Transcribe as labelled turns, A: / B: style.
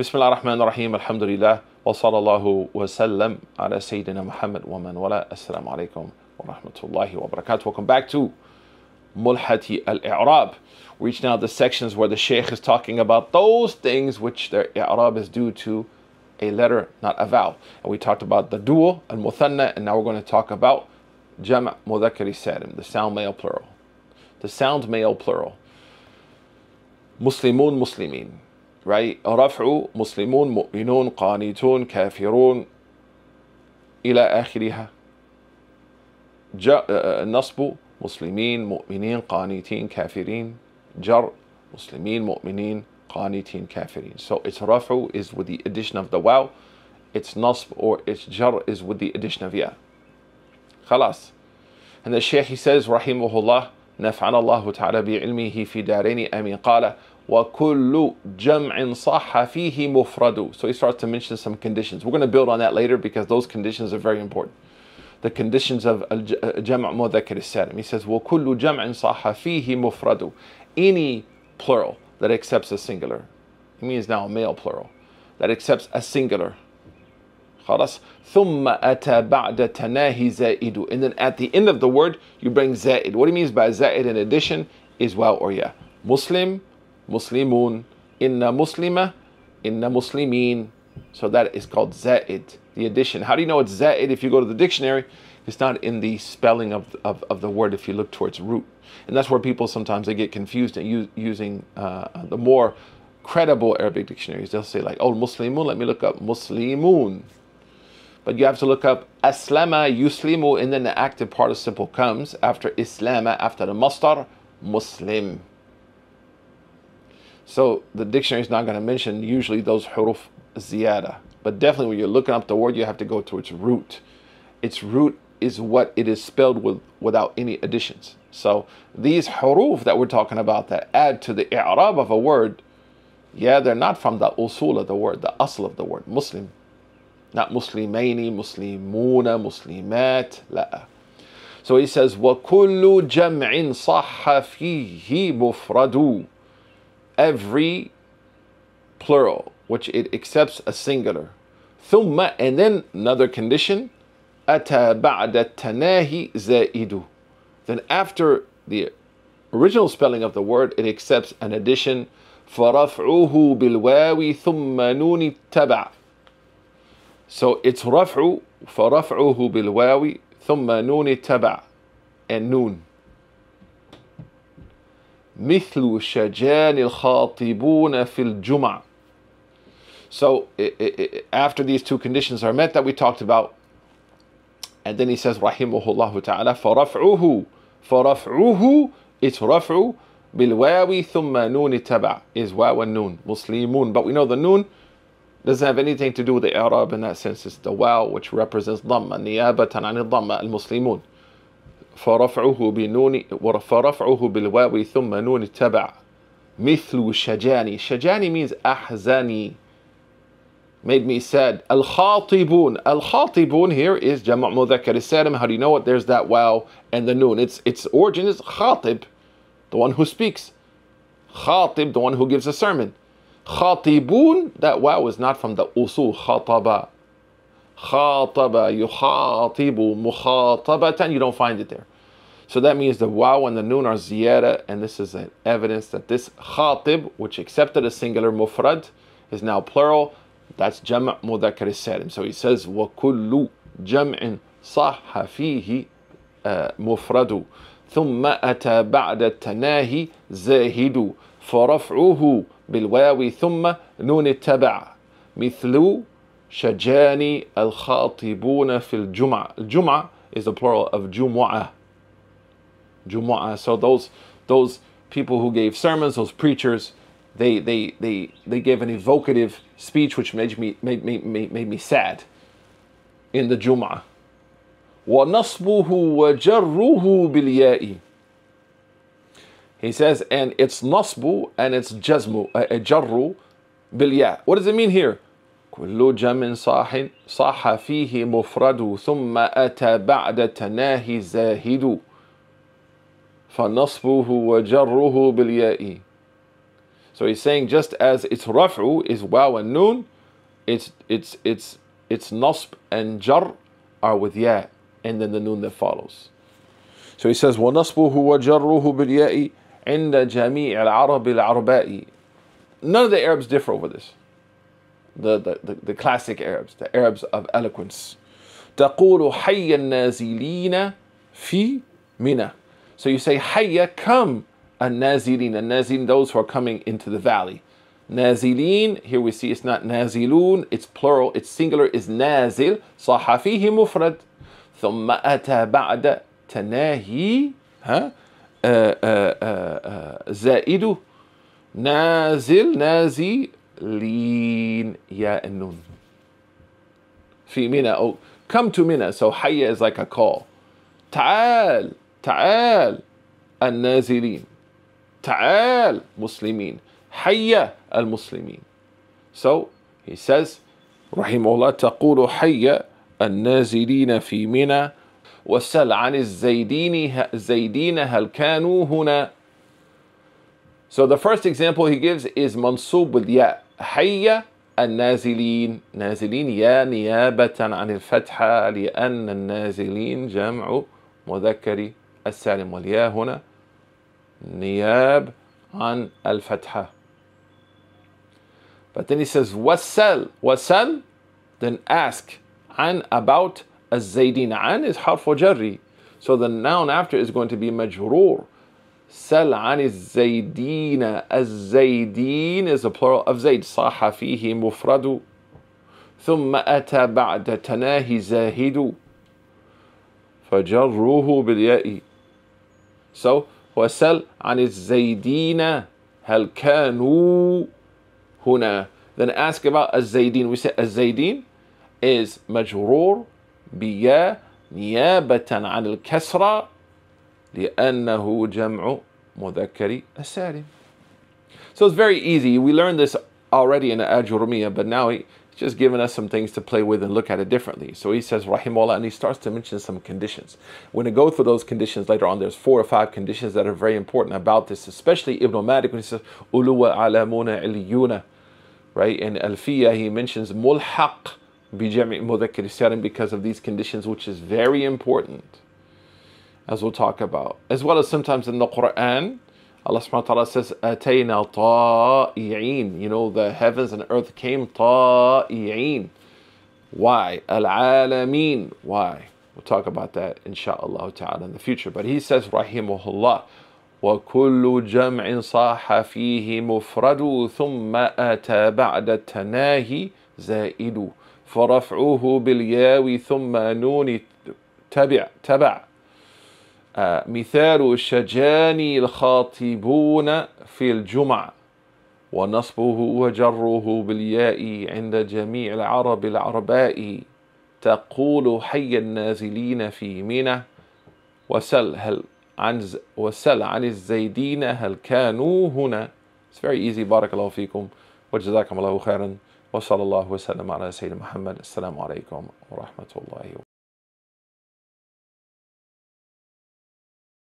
A: بسم الله الرحمن الرحيم الحمد لله وصلى الله وسلم على سيدنا محمد ومن ولا السلام عليكم ورحمة الله وبركاته Welcome back to Mulhati al-I'rab We reach now the sections where the Shaykh is talking about those things which their I'rab is due to a letter, not a vowel. And we talked about the dual and muthanna, and now we're going to talk about jam' mudhakkari salim, the sound male plural. The sound male plural. Muslimun, muslimin. right? رفع مسلمون مؤمنون قانتون كافرون إلى آخرها جاء آه، نصب مسلمين مؤمنين قانتين كافرين جر مسلمين مؤمنين قانتين كافرين so its رفع is with the addition of the واو its نصب or its جر is with the addition of ya خلاص and the sheikh he says رحمه الله نفعنا الله تعالى بعلمه في دارين أمين قال وَكُلُّ جَمْعٍ صَحَّ فِيهِ مُفْرَدُ So he starts to mention some conditions. We're going to build on that later because those conditions are very important. The conditions of جمع مذكر السالم. He says, وَكُلُّ جَمْعٍ صَحَّ فِيهِ مُفْرَدُ Any plural that accepts a singular. He means now a male plural. That accepts a singular. خلاص ثم أتى بعد تناهي زائد and then at the end of the word you bring زائد what he means by زائد in addition is well or yeah, Muslim muslimun, inna muslima, inna muslimin. So that is called za'id, the addition. How do you know it's za'id if you go to the dictionary? It's not in the spelling of, of, of the word if you look towards root. And that's where people sometimes they get confused and use, using uh, the more credible Arabic dictionaries. They'll say like, oh, muslimun, let me look up muslimun. But you have to look up aslama, yuslimu, and then the active participle comes after islama, after the mustar, muslim. So the dictionary is not going to mention usually those huruf ziyada. But definitely when you're looking up the word, you have to go to its root. Its root is what it is spelled with without any additions. So these huruf that we're talking about that add to the i'rab of a word, yeah, they're not from the usul of the word, the asl of the word, Muslim. Not Muslimaini, Muslimuna, Muslimat, la. So he says, وَكُلُّ جَمْعٍ صَحَّ فِيهِ مُفْرَدُ every plural, which it accepts a singular. ثم and then another condition Then after the original spelling of the word, it accepts an addition فرفعه بالواو ثم نون التبع So it's رفع فرفعه بالواو ثم نون التبع and noon. مثل شجان الخاطبون في الجمعة so after these two conditions are met that we talked about and then he says الله تعالى فرفعه فرفعه it's رفع بالواو ثم نون تبع is واو and noon مسلمون but we know the noon doesn't have anything to do with the Arab in that sense. It's the wow, which represents ضمة نيابة عن الضمة المُسلمون. فرفعه بنون فرفعه بالواو ثم نون التبع مثل شجاني شجاني means أحزاني made me sad الخاطبون الخاطبون here is جمع مذكر السالم how do you know what there's that wow and the noon its its origin is خاطب the one who speaks خاطب the one who gives a sermon خاطبون that wow is not from the usul خطبا Khataba, yukhatibu, mukhatabatan, you don't find it there. So that means the wow and the noon are ziyada, and this is an evidence that this khatib, which accepted a singular mufrad, is now plural. That's jam' mudakar salim. So he says, وَكُلُّ جَمْعٍ صَحَّ فِيهِ مفرد ثم أتى بعد التناهي زاهد فرفعه بالواو ثم نون التبع مثل Shajani al الخاطبون fil Jum'a. Jum'a is the plural of Jum'a. Jum'a. So those those people who gave sermons, those preachers, they they they they gave an evocative speech which made me made me made, made me sad in the Jum'a. وَنَصْبُهُ وَجَرُّهُ بِالْيَاءِ He says, and it's nasbu and it's jazmu, a uh, jarru bilya. What does it mean here? كل صاح صاح فيه مفرد ثم أتى بعد تناهي فنصبه وجره بالياء So he's saying just as its raf'u is waw and noon, its its its its نصب and jar are with ya and then the noon that follows. So he says ونصبه وجره بالياء عند جميع العرب العرباء. None of the Arabs differ over this the, the, the, classic Arabs, the Arabs of eloquence. تقول حي النازلين في منى. So you say حي come النازلين, النازلين those who are coming into the valley. Nazileen, here we see it's not nazilun, it's plural, it's singular is nazil, فيه مفرد. ثم أتى بعد تناهي ها زائد نازل نازي لين Ya النون Nun. منى او oh, come to Mina. So Hayya is like a call. Ta'al, Ta'al, An-Nazirin. Ta'al, Muslimin. Hayya, Al-Muslimin. So he says, Rahimullah, تقول حي النازلين في منى وسل عن الزيدين الزيدين هل كانوا هنا So the first example he gives is mansub with ya. حي النازلين نازلين يا نيابة عن الفتحة لأن النازلين جمع مذكر السالم واليا هنا نياب عن الفتحة But then he says وسل وسل then ask عن about الزيدين عن is حرف جري so the noun after is going to be مجرور سل عن الزيدين الزيدين is the plural of زيد صاح فيه مفرد ثم أتى بعد تناهي زاهد فجره بالياء so وسل عن الزيدين هل كانوا هنا then ask about الزيدين we say الزيدين is مجرور بيا نيابة عن الكسرة لأنه جمع مذكر السالم. So it's very easy. We learned this already in Ajurmiya, but now he's just given us some things to play with and look at it differently. So he says Rahimullah and he starts to mention some conditions. We're going to go through those conditions later on. There's four or five conditions that are very important about this, especially Ibn Malik when he says Uluwa alamuna iliyuna. Right? In Alfiya, he mentions mulhaq bijami mudhakkar because of these conditions, which is very important as we'll talk about. As well as sometimes in the Quran, Allah subhanahu wa ta'ala says, Atayna ta'i'een. You know, the heavens and earth came ta'i'een. Why? Al-alameen. Why? We'll talk about that inshaAllah ta'ala in the future. But he says, Rahimahullah. kullu jam' saha فيه mufradu, thumma ata بعد التناهي za'idu. فرفعه بالياو ثم نون تبع تبع آه، مثال شجاني الخاطبون في الجمع ونصبه وجره بالياء عند جميع العرب العرباء تقول حي النازلين في منى وسل هل عن وسل عن الزيدين هل كانوا هنا It's very easy بارك الله فيكم وجزاكم الله خيرا وصلى الله وسلم على سيدنا محمد السلام عليكم ورحمة الله وبركاته